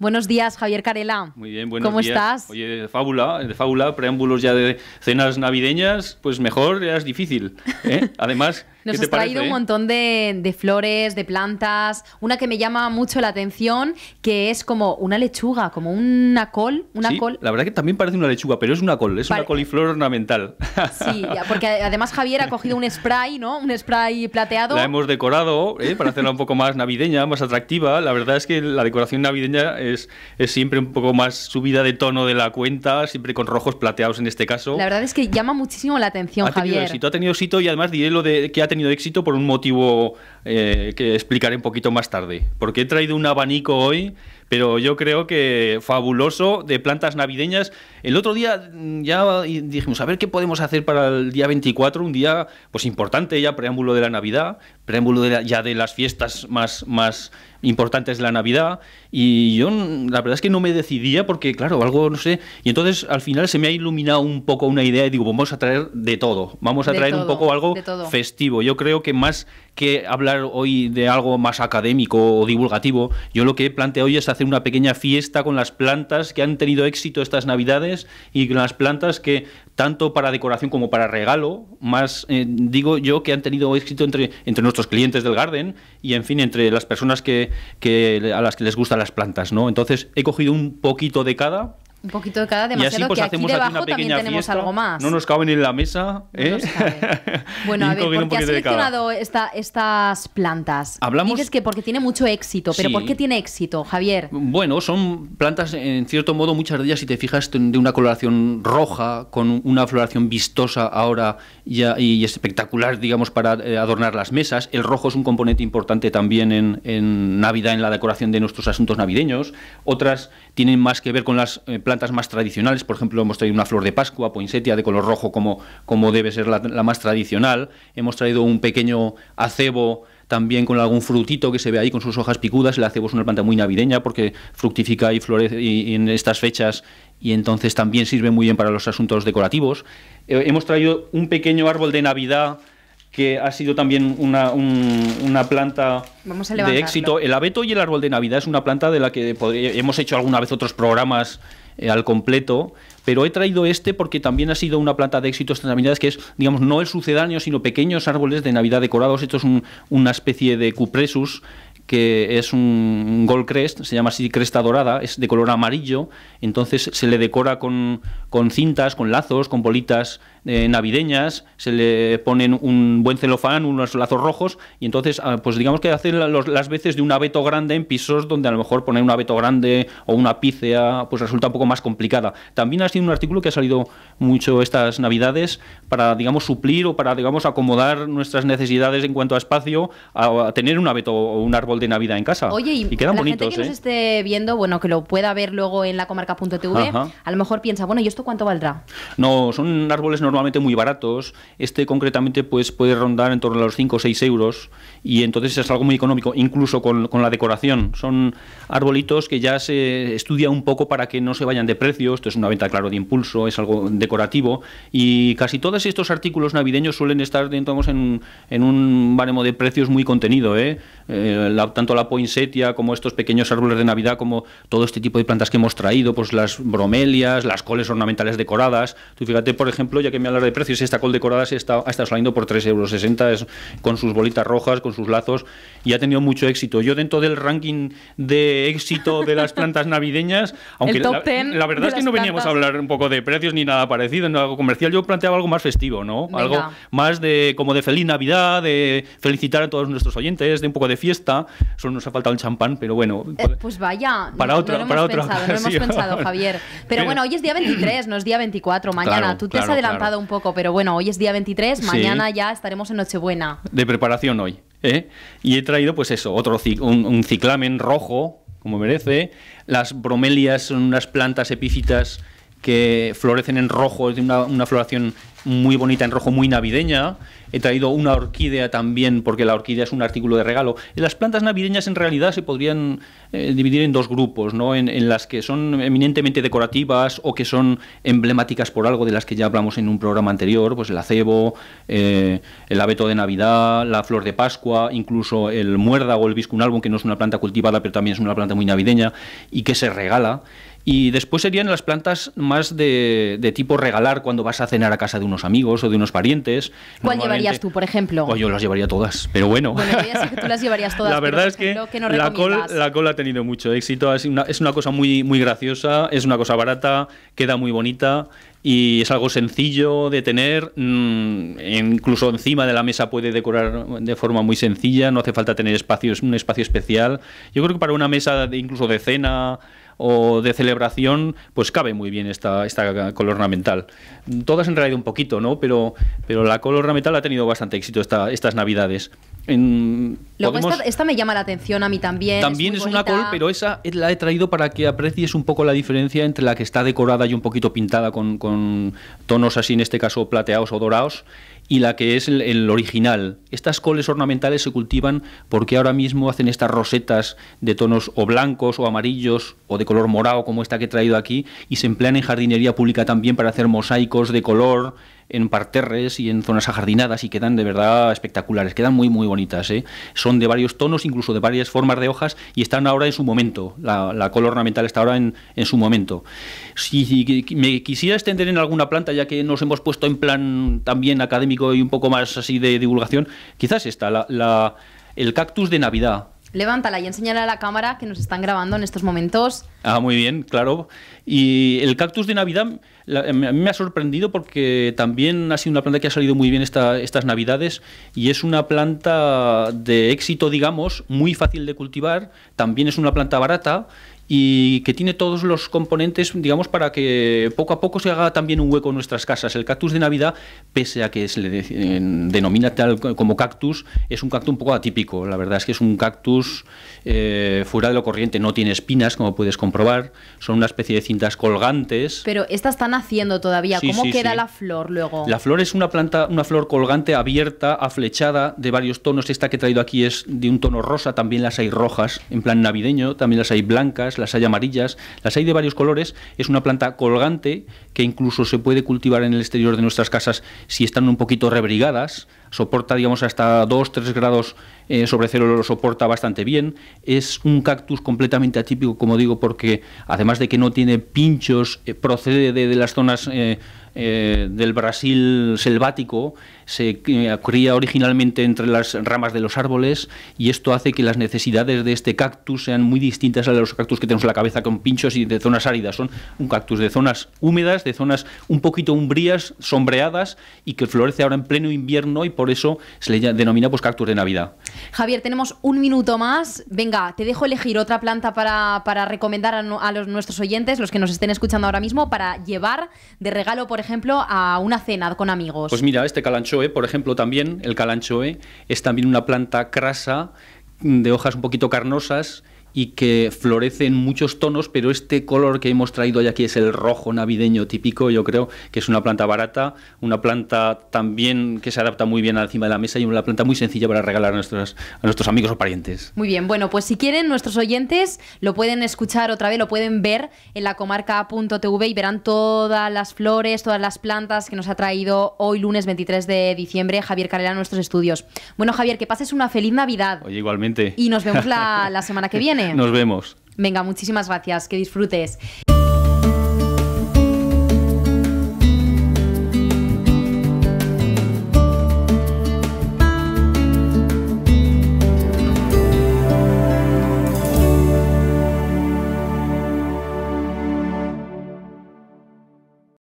Buenos días, Javier Carela. Muy bien, buenos ¿Cómo estás? Oye, de fábula, de fábula, preámbulos ya de cenas navideñas, pues mejor, ya es difícil. ¿eh? Además... Nos ha traído un montón de, flores, de plantas. Una que me llama mucho la atención, que es como una lechuga, como una col. Una col. La verdad que también parece una lechuga, pero es una col, es una coliflor ornamental. Sí, porque además Javier ha cogido un spray, ¿no? Un spray plateado. La hemos decorado ¿eh? para hacerla un poco más navideña, más atractiva. La verdad es que la decoración navideña es, es siempre un poco más subida de tono de la cuenta, siempre con rojos plateados en este caso. La verdad es que llama muchísimo la atención, Javier. Tenido éxito, ha tenido sitio y además diré lo de que ha tenido éxito por un motivo eh, que explicaré un poquito más tarde. Porque he traído un abanico hoy, pero yo creo que fabuloso, de plantas navideñas. El otro día mm, ya dijimos, a ver qué podemos hacer para el día 24, un día pues importante ya, preámbulo de la Navidad, preámbulo ya de las fiestas más, más importantes de la Navidad. Y yo mm, la verdad es que no me decidía porque, claro, algo, no sé. Y entonces al final se me ha iluminado un poco una idea y digo, vamos a traer de todo, vamos a traer un poco algo festivo yo creo que más que hablar hoy de algo más académico o divulgativo, yo lo que he planteado hoy es hacer una pequeña fiesta con las plantas que han tenido éxito estas navidades y con las plantas que tanto para decoración como para regalo, más eh, digo yo que han tenido éxito entre, nuestros clientes del garden y en fin entre las personas que a las que les gustan las plantas. ¿no? Entonces he cogido un poquito de cada un poquito de cada, demasiado. Y pues, que aquí debajo también tenemos algo más. No nos caben en la mesa. ¿eh? Bueno, a ver, ¿por has seleccionado estas plantas? Hablamos. Dices que porque tiene mucho éxito, pero ¿por qué tiene éxito, Javier? Bueno, son plantas, en cierto modo, muchas de ellas, si te fijas, de una coloración roja, con una floración vistosa ahora y, y espectacular, digamos, para eh, adornar las mesas. El rojo es un componente importante también en, en Navidad, en la decoración de nuestros asuntos navideños. Otras tienen más que ver con las plantas eh, plantas más tradicionales, por ejemplo, hemos traído una flor de Pascua, poinsettia de color rojo como, como debe ser la, más tradicional, hemos traído un pequeño acebo también con algún frutito que se ve ahí con sus hojas picudas. El acebo es una planta muy navideña porque fructifica y florece en estas fechas y entonces también sirve muy bien para los asuntos decorativos. Eh, hemos traído un pequeño árbol de Navidad que ha sido también una, planta de éxito. El abeto y el árbol de Navidad es una planta de la que hemos hecho alguna vez otros programas eh, al completo, pero he traído este porque también ha sido una planta de éxito estas navidades, que es, digamos, no el sucedáneo, sino pequeños árboles de Navidad decorados. Esto es una especie de cupresus que es un gold crest, se llama así cresta dorada, es de color amarillo, entonces se le decora con, con cintas, con lazos, con bolitas eh, navideñas, se le ponen un buen celofán, unos lazos rojos, y entonces, ah, pues digamos que hacen las veces de un abeto grande en pisos donde a lo mejor poner un abeto grande o una pícea, pues resulta un poco más complicada. También ha sido un artículo que ha salido mucho estas navidades para, digamos, suplir o para, digamos, acomodar nuestras necesidades en cuanto a espacio a, tener un abeto o un árbol de Navidad en casa. Oye, y, quedan la gente que nos ¿eh? esté viendo, bueno, que lo pueda ver luego en la comarca.tv, a lo mejor piensa, bueno, ¿y esto cuánto valdrá? No, son árboles normales normalmente muy baratos. Este concretamente pues puede rondar en torno a los 5 o 6 euros y entonces es algo muy económico, incluso con, con la decoración. Son arbolitos que ya se estudia un poco para que no se vayan de precio. Esto es una venta, claro, de impulso, es algo decorativo y casi todos estos artículos navideños suelen estar en, en un baremo de precios muy contenido. ¿eh? Eh, tanto la poinsettia como estos pequeños árboles de Navidad, como todo este tipo de plantas que hemos traído, pues las bromelias, las coles ornamentales decoradas. Tú fíjate, por ejemplo, ya que me hablar de precios, esta col decorada se está, ha saliendo por 3,60 euros con sus bolitas rojas, con sus lazos y ha tenido mucho éxito. Yo dentro del ranking de éxito de las plantas navideñas, aunque la, verdad es que no veníamos a hablar un poco de precios ni nada parecido, en algo comercial yo planteaba algo más festivo, ¿no? Algo más de como de feliz Navidad, de felicitar a todos nuestros oyentes, de un poco de fiesta. Solo nos ha faltado el champán, pero bueno. Eh, pues vaya, para no, lo para hemos pensado, Javier. Pero bueno, hoy es día 23, no es día 24 mañana. Tú te has adelantado un poco, pero bueno, hoy es día 23, mañana ya estaremos en Nochebuena. De preparación hoy. ¿eh? Y he traído, pues eso, otro un, ciclamen rojo, como merece. Las bromelias son unas plantas epífitas que florecen en rojo, es una, una floración muy bonita en rojo, muy navideña. He traído una orquídea también, porque la orquídea es un artículo de regalo. Las plantas navideñas en realidad se podrían eh, dividir en dos grupos, ¿no? En, las que son eminentemente decorativas o que son emblemáticas por algo, de las que ya hablamos en un programa anterior, pues el acebo, eh, el abeto de Navidad, la flor de Pascua, incluso el muerda o el viscunalbum, que no es una planta cultivada, pero también es una planta muy navideña y que se regala y después serían las plantas más de, tipo regalar cuando vas a cenar a casa de unos amigos o de unos parientes. ¿Cuál llevarías tú, por ejemplo? Oh, yo las llevaría todas, pero bueno. Bueno, que tú las llevarías todas. La verdad es que, la, col, ha tenido mucho éxito. Es una, es una cosa muy, muy graciosa, es una cosa barata, queda muy bonita y es algo sencillo de tener, mm, e incluso encima de la mesa puede decorar de forma muy sencilla, no hace falta tener es un espacio especial. Yo creo que para una mesa de, incluso de cena o de celebración, pues cabe muy bien esta, esta color ornamental. Todas en realidad un poquito, ¿no? Pero, pero la color ornamental ha tenido bastante éxito estas navidades. Luego esta, me llama la atención a mí también. También es, una col, pero esa la he traído para que aprecies un poco la diferencia entre la que está decorada y un poquito pintada con, con tonos así, en este caso plateados o dorados, y la que es el, original. Estas coles ornamentales se cultivan porque ahora mismo hacen estas rosetas de tonos o blancos o amarillos o de color morado como esta que he traído aquí y se emplean en jardinería pública también para hacer mosaicos de color, en parterres y en zonas ajardinadas y quedan de verdad espectaculares, quedan muy muy bonitas. ¿eh? Son de varios tonos, incluso de varias formas de hojas y están ahora en su momento, la, color ornamental está ahora en, su momento. Si, me quisiera extender en alguna planta, ya que nos hemos puesto en plan también académico y un poco más así de divulgación, quizás esta, el cactus de Navidad Levántala y enséñala a la cámara que nos están grabando en estos momentos. Ah, muy bien, claro. Y el cactus de Navidad a mí me ha sorprendido porque también ha sido una planta que ha salido muy bien estas Navidades y es una planta de éxito, digamos, muy fácil de cultivar, también es una planta barata y que tiene todos los componentes, digamos, para que poco a poco se haga también un hueco en nuestras casas. El cactus de Navidad, pese a que se le eh, denomina tal como cactus, es un cactus un poco atípico. La verdad es que es un cactus eh, fuera de lo corriente, no tiene espinas, como puedes comprobar, son una especie de cintas colgantes. Pero estas están haciendo todavía, ¿cómo queda la flor luego? La flor es una planta, una flor colgante abierta, aflechada, de varios tonos. Esta que he traído aquí es de un tono rosa, también las hay rojas, en plan navideño, también las hay blancas, las hay amarillas, las hay de varios colores. Es una planta colgante que incluso se puede cultivar en el exterior de nuestras casas si están un poquito rebrigadas soporta digamos hasta 2-3 grados eh, sobre cero, lo soporta bastante bien. Es un cactus completamente atípico, como digo, porque además de que no tiene pinchos, eh, procede de, las zonas eh, del Brasil selvático, se cría originalmente entre las ramas de los árboles y esto hace que las necesidades de este cactus sean muy distintas a de los cactus que tenemos en la cabeza con pinchos y de zonas áridas. Son un cactus de zonas húmedas, de zonas un poquito umbrías, sombreadas y que florece ahora en pleno invierno por eso se le denomina pues cactus de Navidad. Javier, tenemos un minuto más. Venga, te dejo elegir otra planta para, recomendar a, los, nuestros oyentes, los que nos estén escuchando ahora mismo, para llevar de regalo, por ejemplo, a una cena con amigos. Pues mira, este calanchoe, por ejemplo, también, el calanchoe es también una planta crasa de hojas un poquito carnosas y que florece en muchos tonos, pero este color que hemos traído hoy aquí es el rojo navideño típico, yo creo que es una planta barata, una planta también que se adapta muy bien a encima de la mesa y una planta muy sencilla para regalar a nuestros, amigos o parientes. Muy bien, bueno, pues si quieren nuestros oyentes lo pueden escuchar otra vez, lo pueden ver en la comarca.tv y verán todas las flores, todas las plantas que nos ha traído hoy lunes 23 de diciembre Javier Carrera en nuestros estudios. Bueno Javier, que pases una feliz Navidad. Oye, igualmente. Y nos vemos la semana que viene. Nos vemos. Venga, muchísimas gracias. Que disfrutes.